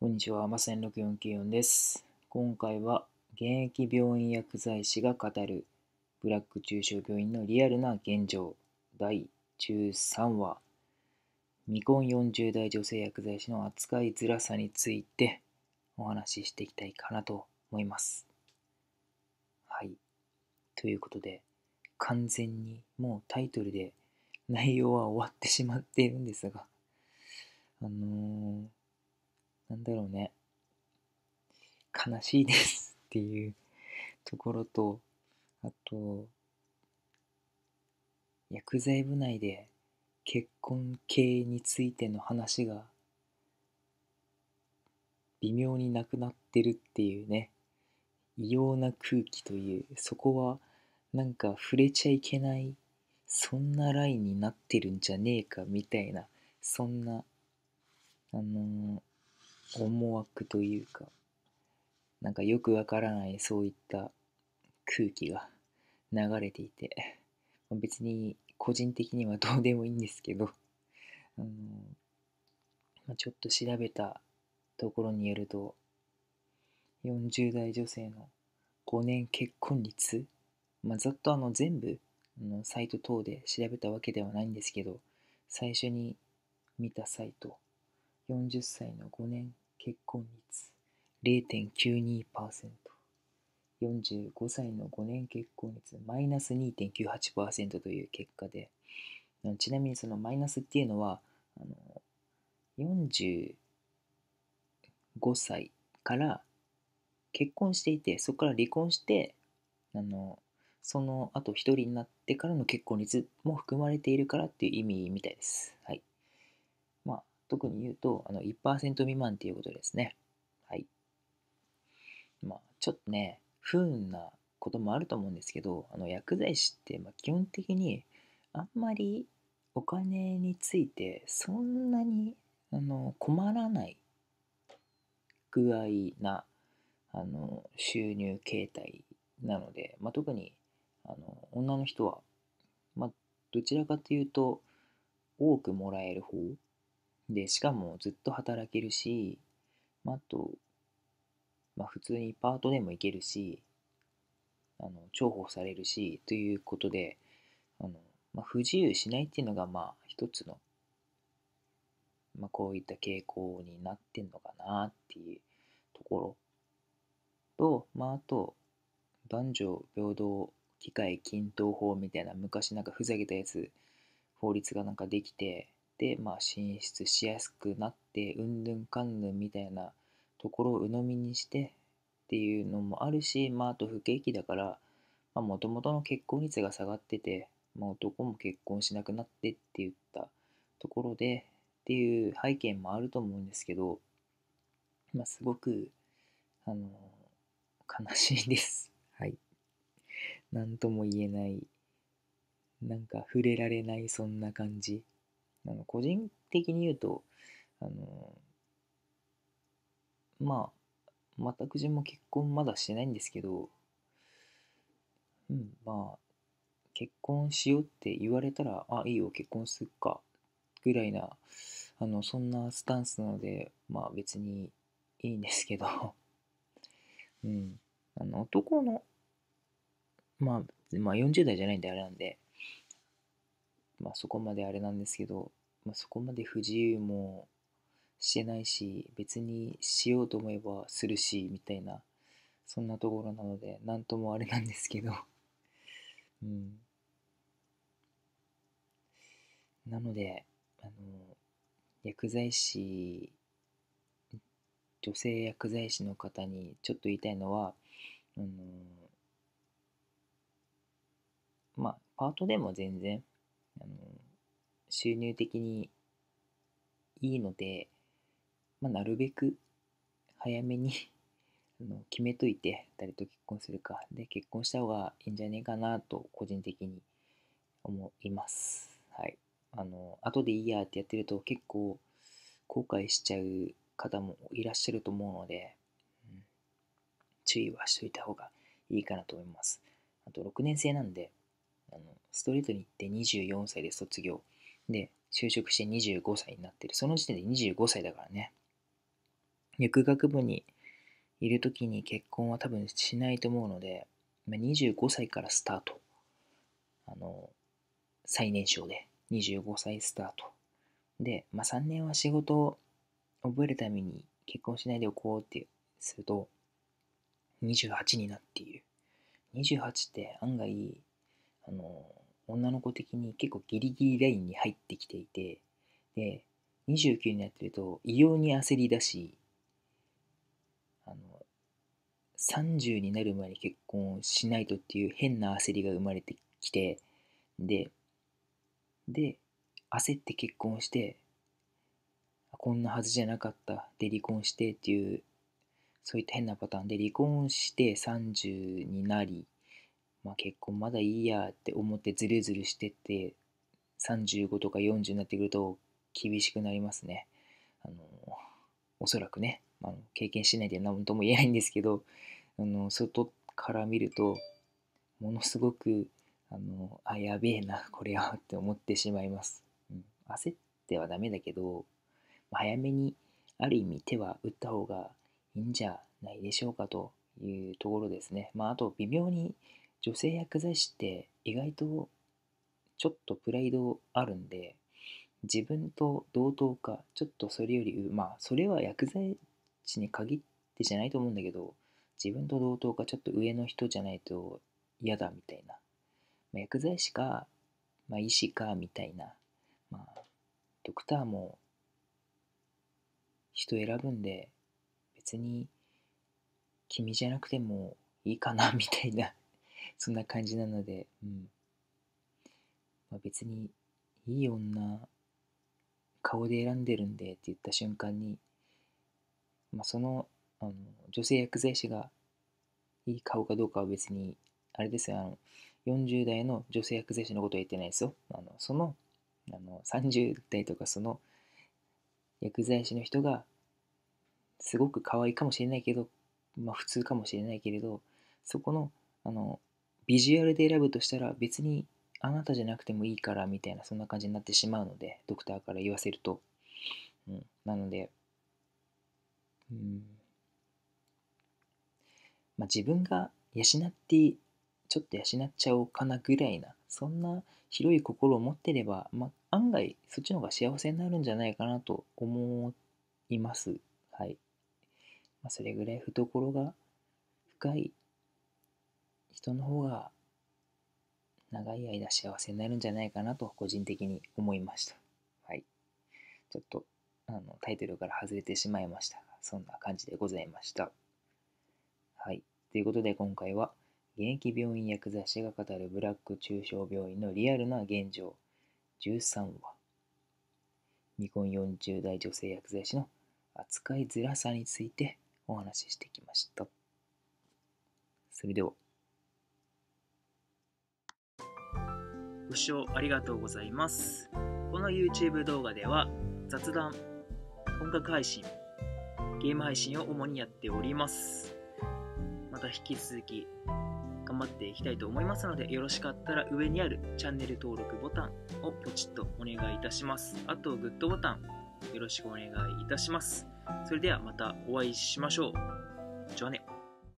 こんにちは、まさに6494です。今回は、現役病院薬剤師が語る、ブラック中小病院のリアルな現状、第13話、未婚40代女性薬剤師の扱いづらさについてお話ししていきたいかなと思います。はい。ということで、完全にもうタイトルで内容は終わってしまっているんですが、あのーなんだろうね、悲しいですっていうところと、あと、薬剤部内で結婚系についての話が微妙になくなってるっていうね、異様な空気という、そこはなんか触れちゃいけない、そんなラインになってるんじゃねえかみたいな、そんな、あのー思惑というかなんかよくわからないそういった空気が流れていて別に個人的にはどうでもいいんですけど、あのまちょっと調べたところによると40代女性の5年結婚率、まあ、ざっとあの全部あのサイト等で調べたわけではないんですけど最初に見たサイト40歳の5年結婚率0.92%。45歳の5年結婚率マイナス2.98%という結果で、ちなみにそのマイナスっていうのは、あの45歳から結婚していて、そこから離婚して、あのその後一人になってからの結婚率も含まれているからっていう意味みたいです。はい。特に言うと、あの1%未満っていうことですね。はい。まあ、ちょっとね、不運なこともあると思うんですけど、あの薬剤師って、ま基本的にあんまりお金についてそんなにあの困らない具合なあの収入形態なので、まあ、特にあの女の人は、まあ、どちらかというと多くもらえる方で、しかもずっと働けるし、まあ、あと、まあ、普通にパートでも行けるし、あの重宝されるし、ということで、あのまあ、不自由しないっていうのが、まあ、一つの、まあ、こういった傾向になってんのかなっていうところと、まあ、あと、男女平等機会均等法みたいな昔なんかふざけたやつ法律がなんかできて、まあ、進出しやすくなってうんぬんかんぬんみたいなところを鵜呑みにしてっていうのもあるし、まあ、あと不景気だからもともとの結婚率が下がってて、まあ、男も結婚しなくなってって言ったところでっていう背景もあると思うんですけど、まあ、すごくあの悲しいです。はい。何とも言えない、なんか触れられないそんな感じ。あの個人的に言うとあのまあ分も結婚まだしてないんですけど、うん、まあ結婚しようって言われたらあいいよ結婚するかぐらいなあのそんなスタンスなのでまあ別にいいんですけどうんあの男のまあ、まあ40代じゃないんであれなんでまあそこまであれなんですけど、まあ、そこまで不自由もしてないし別にしようと思えばするしみたいなそんなところなので何ともあれなんですけど うんなのであの薬剤師女性薬剤師の方にちょっと言いたいのはあのまあパートでも全然収入的にいいので、まあ、なるべく早めに あの決めといて誰と結婚するかで結婚した方がいいんじゃねえかなと個人的に思います。はい。あの、後でいいやってやってると結構後悔しちゃう方もいらっしゃると思うので、うん、注意はしといた方がいいかなと思います。あと6年生なんで、あのストレートに行って24歳で卒業。で、就職して25歳になってる。その時点で25歳だからね。薬学部にいる時に結婚は多分しないと思うので、25歳からスタート。あの、最年少で25歳スタート。で、まあ、3年は仕事を覚えるために結婚しないでおこうってすると、28になっている。28って案外、あの、女の子的に結構ギリギリラインに入ってきていて、で、29になってると異様に焦りだし、あの、30になる前に結婚しないとっていう変な焦りが生まれてきて、で、で、焦って結婚して、こんなはずじゃなかった、で離婚してっていう、そういった変なパターンで離婚して30になり、まあ、結婚まだいいやって思ってずるずるしてって35とか40になってくると厳しくなりますね。あのおそらくね、あ経験しないで何とも言えないんですけどあの外から見るとものすごくあのあやべえなこれはって思ってしまいます。うん、焦ってはダメだけど早めにある意味手は打った方がいいんじゃないでしょうかというところですね。まあ、あと微妙に女性薬剤師って意外とちょっとプライドあるんで自分と同等かちょっとそれよりまあそれは薬剤師に限ってじゃないと思うんだけど自分と同等かちょっと上の人じゃないと嫌だみたいな、まあ、薬剤師か、まあ、医師かみたいな、まあ、ドクターも人選ぶんで別に君じゃなくてもいいかなみたいなそんな感じなので、うん。まあ、別に、いい女、顔で選んでるんでって言った瞬間に、まあ、そのあの女性薬剤師がいい顔かどうかは別に、あれですよ、あの、40代の女性薬剤師のことは言ってないですよ。あのそのあの30代とかその薬剤師の人がすごく可愛いかもしれないけど、まあ普通かもしれないけれど、そこのあのビジュアルで選ぶとしたら別にあなたじゃなくてもいいからみたいなそんな感じになってしまうのでドクターから言わせると、うん、なので、うんまあ、自分が養ってちょっと養っちゃおうかなぐらいなそんな広い心を持ってれば、まあ、案外そっちの方が幸せになるんじゃないかなと思いますはい、まあ、それぐらい懐が深い人の方が長い間幸せになるんじゃないかなと個人的に思いました。はい。ちょっとあのタイトルから外れてしまいましたが、そんな感じでございました。はい。ということで今回は、現役病院薬剤師が語るブラック中小病院のリアルな現状13話未婚40代女性薬剤師の扱いづらさについてお話ししてきました。それでは。ご視聴ありがとうございます。この YouTube 動画では雑談、音楽配信、ゲーム配信を主にやっております。また引き続き頑張っていきたいと思いますので、よろしかったら上にあるチャンネル登録ボタンをポチッとお願いいたします。あと、グッドボタンよろしくお願いいたします。それではまたお会いしましょう。じゃあね。